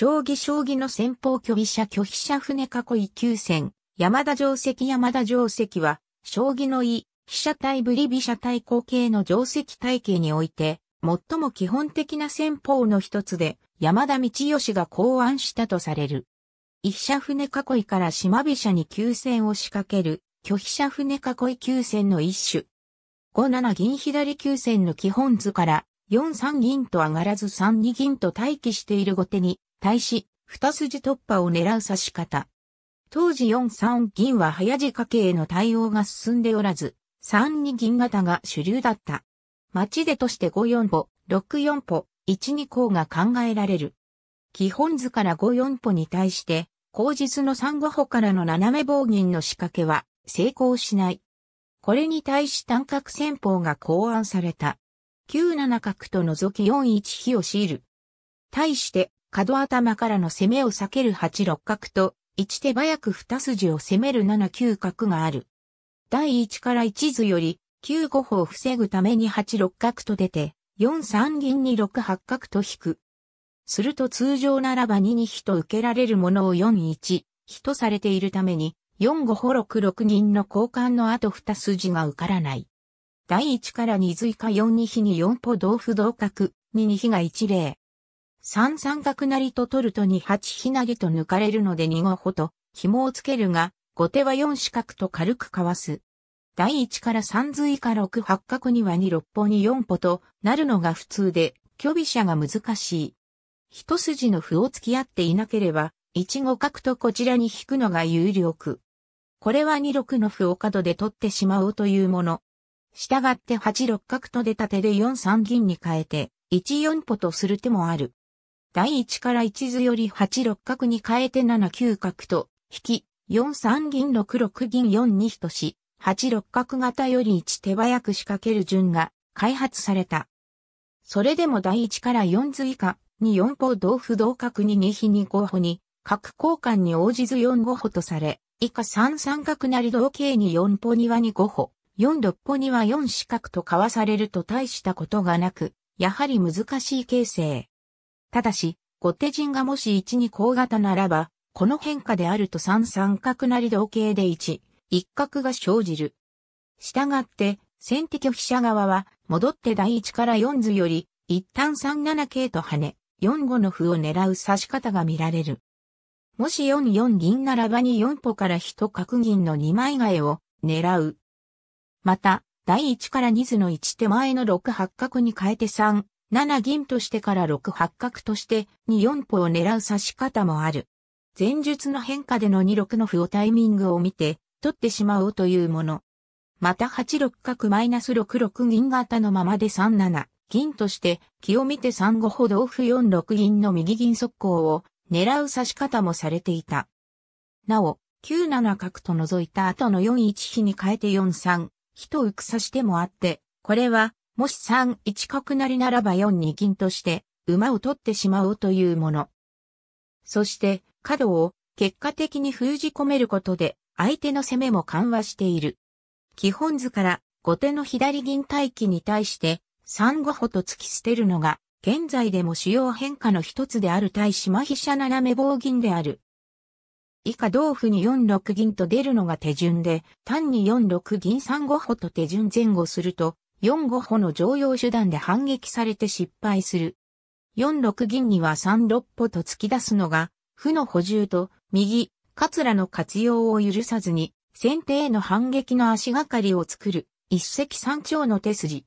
将棋将棋の先方拒否者拒否者船囲い急戦、山田定石山田定石は、将棋の意、飛車対ぶり飛車対後継の定石体系において、最も基本的な戦法の一つで、山田道義が考案したとされる。一車船囲いから島飛車に急戦を仕掛ける、拒否者船囲い急戦の一種。五七銀左急戦の基本図から、四三銀と上がらず三二銀と待機している後手に、対し、二筋突破を狙う指し方。当時4三銀は早仕掛けへの対応が進んでおらず、3二銀型が主流だった。町でとして5四歩、6四歩、1二項が考えられる。基本図から5四歩に対して、後日の3五歩からの斜め棒銀の仕掛けは成功しない。これに対し単角戦法が考案された。9七角と除き4一比を強いる。対して角頭からの攻めを避ける8六角と、1手早く2筋を攻める7九角がある。第1から1図より、9五歩を防ぐために8六角と出て、4三銀に6八角と引く。すると通常ならば2二飛と受けられるものを4一、飛とされているために、4五歩6六銀の交換の後2筋が受からない。第1から2図以下4二飛に4歩同歩同角、2二飛が一例。三三角成と取ると二八ひなぎと抜かれるので二五歩と紐をつけるが、後手は四四角と軽くかわす。第一から三随か六八角には二六歩に四歩となるのが普通で、虚微者が難しい。一筋の歩を付き合っていなければ、一五角とこちらに引くのが有力。これは二六の歩を角で取ってしまおうというもの。従って八六角と出た手で四三銀に変えて、一四歩とする手もある。第1から1図より8六角に変えて7九角と、引き、4三銀6六銀4に等し、8六角型より1手早く仕掛ける順が開発された。それでも第1から4図以下、に4歩同歩同角に2比に5歩に、角交換に応じず4五歩とされ、以下3三角なり同形に4歩には2五歩、4六歩には4四角と交わされると大したことがなく、やはり難しい形成。ただし、後手陣がもし1に高型ならば、この変化であると3三角成同形で1、一角が生じる。したがって、先手拒飛車側は、戻って第1から4図より、一旦3七桂と跳ね、4五の歩を狙う指し方が見られる。もし4四銀ならばに4歩から1角銀の2枚替えを狙う。また、第1から2図の1手前の6八角に変えて3 7銀としてから6八角として2四歩を狙う指し方もある。前述の変化での2六の歩をタイミングを見て取ってしまおうというもの。また8六角マイナス6六銀型のままで3七銀として気を見て3五歩同歩4六銀の右銀速攻を狙う指し方もされていた。なお、9七角と除いた後の4一飛に変えて4三、比と浮く指し手もあって、これはもし3一角成ならば4二銀として馬を取ってしまおうというもの。そして角を結果的に封じ込めることで相手の攻めも緩和している。基本図から後手の左銀待機に対して3五歩と突き捨てるのが現在でも主要変化の一つである対島飛車斜め棒銀である。以下同歩に4六銀と出るのが手順で、単に4六銀3五歩と手順前後すると、4-5歩の常用手段で反撃されて失敗する。4-6銀には3-6歩と突き出すのが、負の補充と右、カツラの活用を許さずに、先手への反撃の足がかりを作る、一石三鳥の手筋。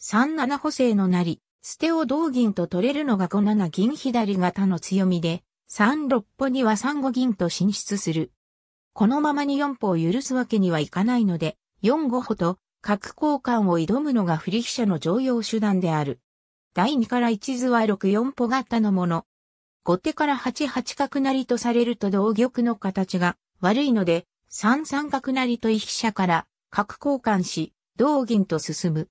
3-7補正のなり、捨てを同銀と取れるのが5-7銀左型の強みで、3-6歩には3-5銀と進出する。このままに4歩を許すわけにはいかないので、4-5歩と角交換を挑むのが振り飛車の常用手段である。第2から1図は64歩型のもの。後手から8八角成とされると同玉の形が悪いので、3三角成と居飛車から角交換し、同銀と進む。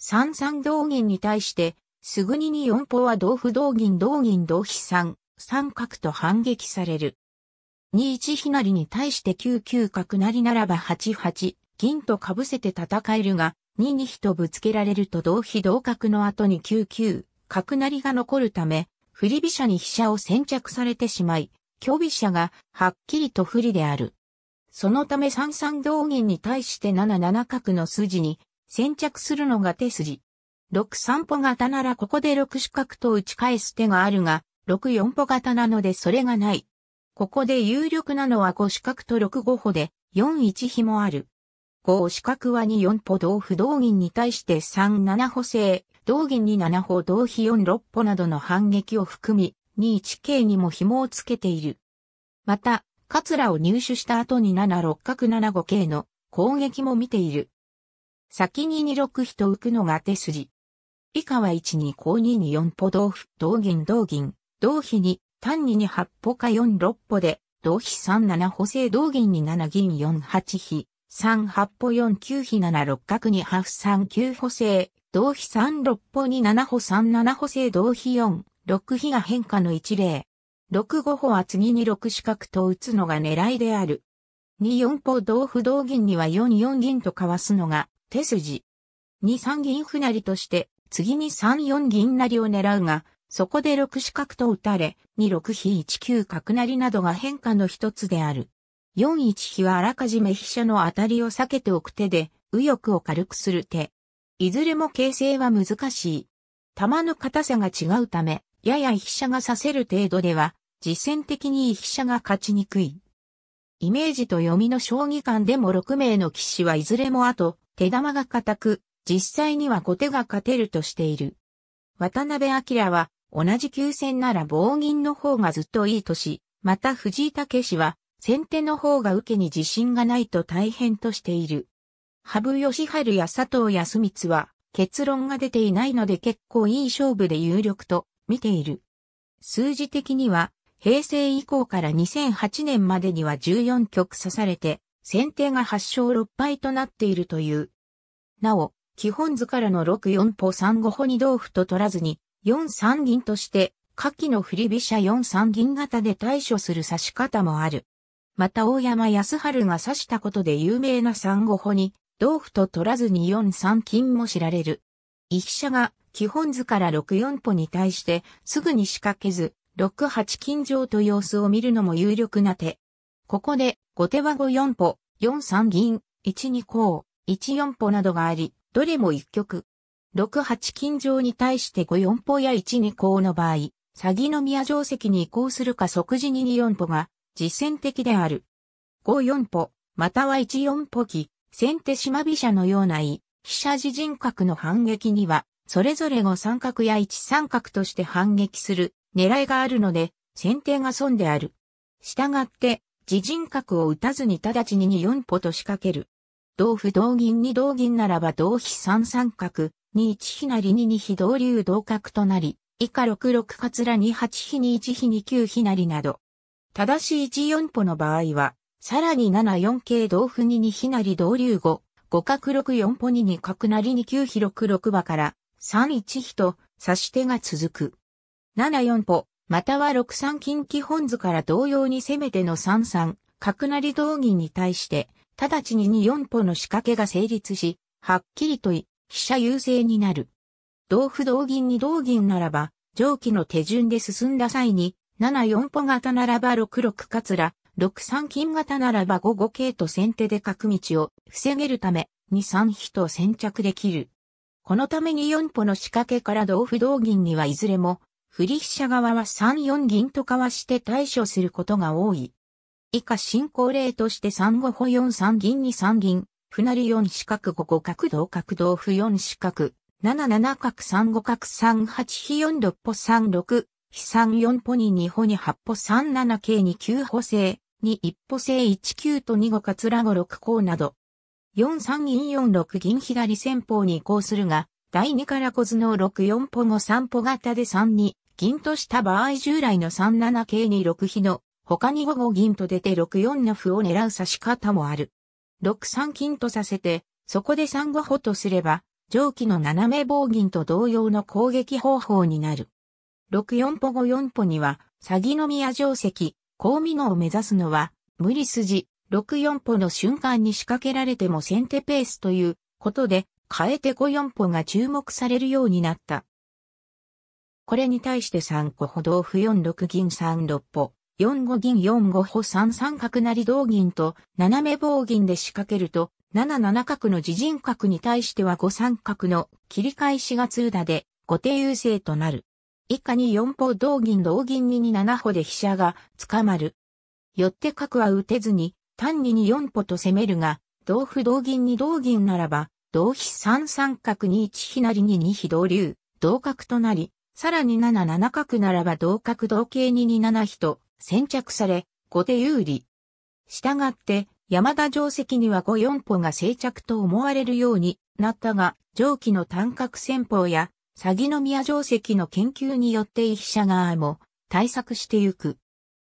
3三同銀に対して、すぐに2四歩は同歩同銀同銀同飛三、三角と反撃される。2一飛成に対して9九角成ならば8八銀と被せて戦えるが、2二飛とぶつけられると同飛同角の後に9九、角成りが残るため、振り飛車に飛車を先着されてしまい、虚飛車がはっきりと不利である。そのため三三同銀に対して7七角の筋に先着するのが手筋。6三歩型ならここで6四角と打ち返す手があるが、6四歩型なのでそれがない。ここで有力なのは5四角と6五歩で、4一飛もある。五四角は2四歩同歩同銀に対して3七歩制、同銀に7歩同飛4六歩などの反撃を含み、2一桂にも紐をつけている。また、カツラを入手した後に7六角7五桂の攻撃も見ている。先に2六飛と浮くのが手筋。以下は1に高2に4歩同歩、同銀同銀、同飛に、単に2八歩か4六歩で、同飛3七歩制同銀に7銀4八飛。三八歩四九比七六角二八三九歩正、同比三六歩二七歩三七歩正同比四、六比が変化の一例。六五歩は次に六四角と打つのが狙いである。二四歩同歩同銀には四四銀とかわすのが手筋。二三銀歩成として、次に三四銀成を狙うが、そこで六四角と打たれ、二六比一九角成などが変化の一つである。4一比はあらかじめ飛車の当たりを避けておく手で、右翼を軽くする手。いずれも形勢は難しい。玉の硬さが違うため、やや飛車が刺せる程度では、実践的に飛車が勝ちにくい。イメージと読みの将棋観でも6名の騎士はいずれも後、手玉が硬く、実際には後手が勝てるとしている。渡辺明は、同じ急戦なら棒銀の方がずっといいとし、また藤井武氏は、先手の方が受けに自信がないと大変としている。羽生義晴や佐藤康光は結論が出ていないので結構いい勝負で有力と見ている。数字的には平成以降から2008年までには14局刺されて先手が8勝6敗となっているという。なお、基本図からの6四歩3五歩に同歩と取らずに4三銀として下記の振り飛車4三銀型で対処する指し方もある。また大山康春が指したことで有名な三五歩に、同歩と取らずに四三金も知られる。一飛車が基本図から六四歩に対してすぐに仕掛けず、六八金上と様子を見るのも有力な手。ここで、後手は五四歩、四三銀、一二項、一四歩などがあり、どれも一局。六八金上に対して五四歩や一二項の場合、詐欺の宮定石に移行するか即時に二四歩が実践的である。5四歩、または1四歩期、先手島飛車のような異、飛車自人格の反撃には、それぞれ5三角や1三角として反撃する狙いがあるので、先手が損である。従って、自人格を打たずに直ちに2四歩と仕掛ける。同歩同銀に同銀ならば同飛3三角、2一飛な2二飛同竜同角となり、以下6六かつら2八飛二一飛2九飛なりなど、ただし一4歩の場合は、さらに74系同歩2にひなり同流5、五角六四歩2に角なりに9比六六馬から3一比と指し手が続く。74歩、または6三金基本図から同様に攻めての3三、角なり同銀に対して、直ちに24歩の仕掛けが成立し、はっきりと飛車優勢になる。同歩同銀に同銀ならば、上記の手順で進んだ際に、74歩型ならば66カツラ、63金型ならば55系と先手で角道を防げるため、23比と先着できる。このために4歩の仕掛けから同歩同銀にはいずれも、振り飛車側は3四銀と交わして対処することが多い。以下進行例として3五歩4三銀2 3銀、歩成4四角5五角同角同歩4四角、7七角3五角3八飛4六歩3六、飛散4歩に2歩に8歩37系に9歩制、2一歩制1 9と2五かつら5六項など。4三銀4六銀左先方に移行するが、第2から小頭の6四歩後3歩型で3に銀とした場合従来の3七系に6比の他に5五銀と出て6四の歩を狙う指し方もある。6三金とさせて、そこで3五歩とすれば、上記の斜め棒銀と同様の攻撃方法になる。64歩後4歩には、詐欺の宮定石、高美濃を目指すのは、無理筋、64歩の瞬間に仕掛けられても先手ペースということで、変えて54歩が注目されるようになった。これに対して3個歩同歩4六銀3六歩、4五銀4五歩3三角成同銀と斜め棒銀で仕掛けると、7七角の自陣角に対しては5三角の切り返しが通打で、後手優勢となる。以下に四歩同銀同銀2に七歩で飛車が捕まる。よって角は打てずに、単にに四歩と攻めるが、同歩同銀二同銀ならば、同飛三三角に一飛成に二飛同竜、同角となり、さらに七七角ならば同角同桂に二七飛と先着され、後手有利。したがって、山田定石には五四歩が静着と思われるようになったが、上記の単角戦法や詐欺の宮城石の研究によって被者側も対策してゆく。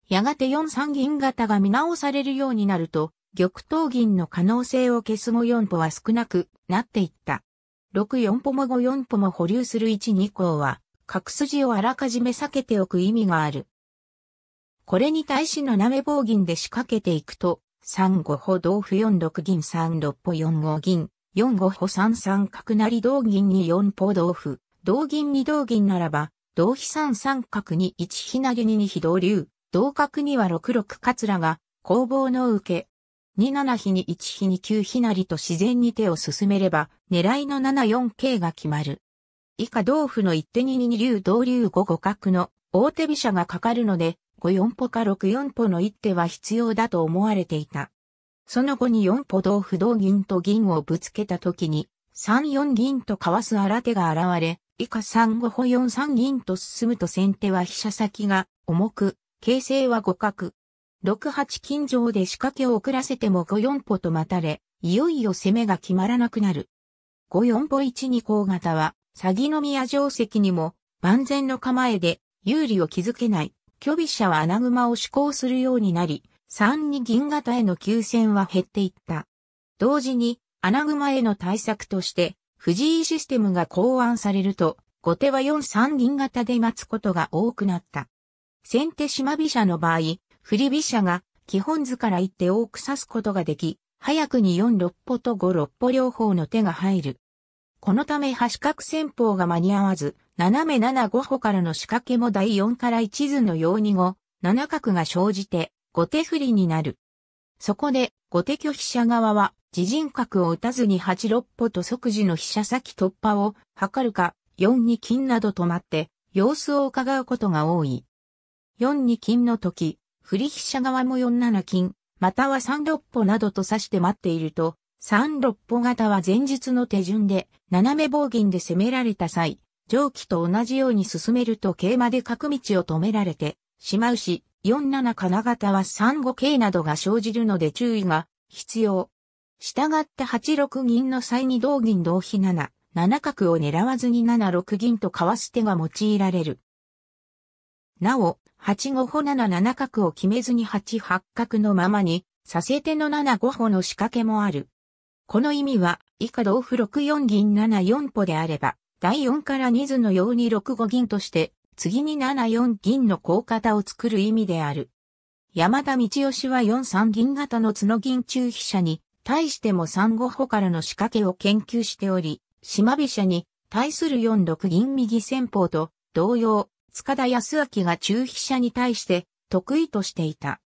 やがて4三銀型が見直されるようになると、玉頭銀の可能性を消す五四歩は少なくなっていった。6四歩も5四歩も保留する1、二項は、角筋をあらかじめ避けておく意味がある。これに対し斜め棒銀で仕掛けていくと、3五歩同歩4六銀3六歩4五銀、4五歩3三角成同銀に4歩同歩。同銀二同銀ならば、同飛三三角に一ひなり二二飛同竜、同角には六六桂が、攻防の受け。二七飛に一飛に九ひなりと自然に手を進めれば、狙いの七四桂が決まる。以下同歩の一手二二竜同竜五五角の大手飛車がかかるので、五四歩か六四歩の一手は必要だと思われていた。その後に四歩同歩同銀と銀をぶつけた時に、三四銀と交わす新手が現れ、以下3五歩4三銀と進むと先手は飛車先が重く、形勢は互角。6八金上で仕掛けを遅らせても5四歩と待たれ、いよいよ攻めが決まらなくなる。5四歩1二項型は、詐欺の宮城石にも万全の構えで有利を築けない。虚備者は穴熊を志向するようになり、3二銀型への急戦は減っていった。同時に穴熊への対策として、藤井システムが考案されると、後手は4三銀型で待つことが多くなった。先手島飛車の場合、振り飛車が基本図から一手多く指すことができ、早くに4六歩と5六歩両方の手が入る。このため端角戦法が間に合わず、斜め7五歩からの仕掛けも第4から1図のように後、七角が生じて、後手不利になる。そこで、後手拒否者側は、自陣角を打たずに8六歩と即時の飛車先突破を図るか、4二金など止まって、様子を伺うことが多い。4二金の時、振り飛車側も4七金、または3六歩などと指して待っていると、3六歩型は前日の手順で、斜め棒銀で攻められた際、上記と同じように進めると桂馬で角道を止められてしまうし、4七金型は3五桂などが生じるので注意が必要。従って8六銀の際に同銀同飛七、七角を狙わずに七六銀と交わす手が用いられる。なお、8五歩七七角を決めずに八八角のままに、させ手の七五歩の仕掛けもある。この意味は、以下同歩六四銀七四歩であれば、第四から二図のように六五銀として、次に七四銀の効型を作る意味である。山田道義は四三銀型の角銀中飛車に、対しても三五歩からの仕掛けを研究しており、島飛車に対する四六銀右戦法と同様、塚田康明が中飛車に対して得意としていた。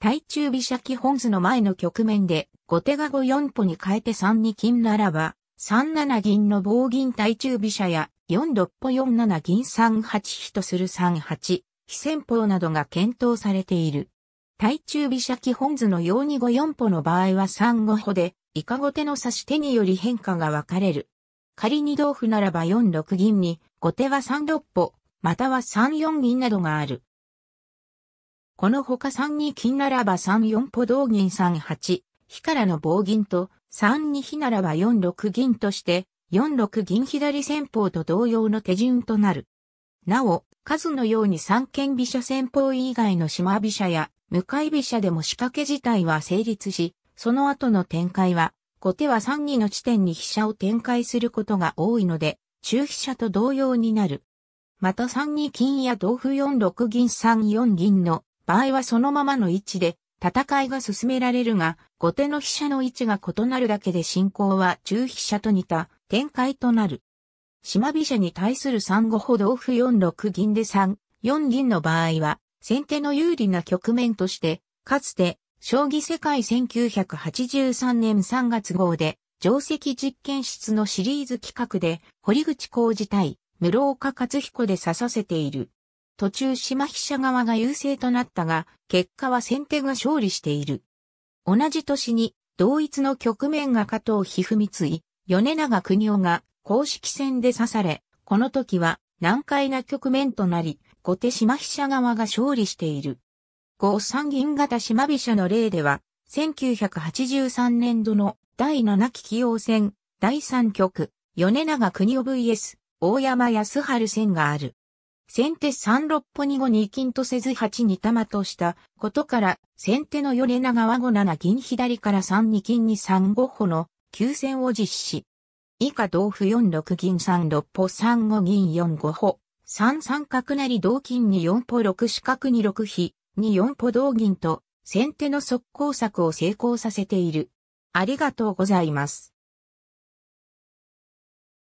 対中飛車基本図の前の局面で、後手が5四歩に変えて3二金ならば、3七銀の棒銀対中飛車や、4六歩4七銀3八飛とする3八、非戦法などが検討されている。対中飛車基本図のように5四歩の場合は3五歩で、以下後手の指し手により変化が分かれる。仮に同歩ならば4六銀に、後手は3六歩、または3四銀などがある。このほか3二金ならば3四歩同銀3八、火からの棒銀と、3二火ならば4六銀として、4六銀左戦法と同様の手順となる。なお、数のように三間飛車戦法以外の島飛車や向かい飛車でも仕掛け自体は成立し、その後の展開は、後手は3二の地点に飛車を展開することが多いので、中飛車と同様になる。また3二金や同歩4六銀3四銀の場合はそのままの位置で戦いが進められるが、後手の飛車の位置が異なるだけで進行は中飛車と似た展開となる。島飛車に対する3五歩同歩4六銀で3、4銀の場合は、先手の有利な局面として、かつて、将棋世界1983年3月号で、定石実験室のシリーズ企画で、堀口浩二対、室岡克彦で指させている。途中島飛車側が優勢となったが、結果は先手が勝利している。同じ年に、同一の局面が加藤一二三井、米長国夫が公式戦で刺され、この時は難解な局面となり、後手島飛車側が勝利している。五三銀型島飛車の例では、1983年度の第7期起用戦第3局、米長国夫 VS 大山康春戦がある。先手三六歩に五二金とせず八二玉としたことから、先手の米長は五七銀左から三二金に三五歩の急戦を実施。以下同歩四六銀三六歩三五銀四五歩。三三角なり同金に四歩六四角に六比、に四歩同銀と、先手の速攻策を成功させている。ありがとうございます。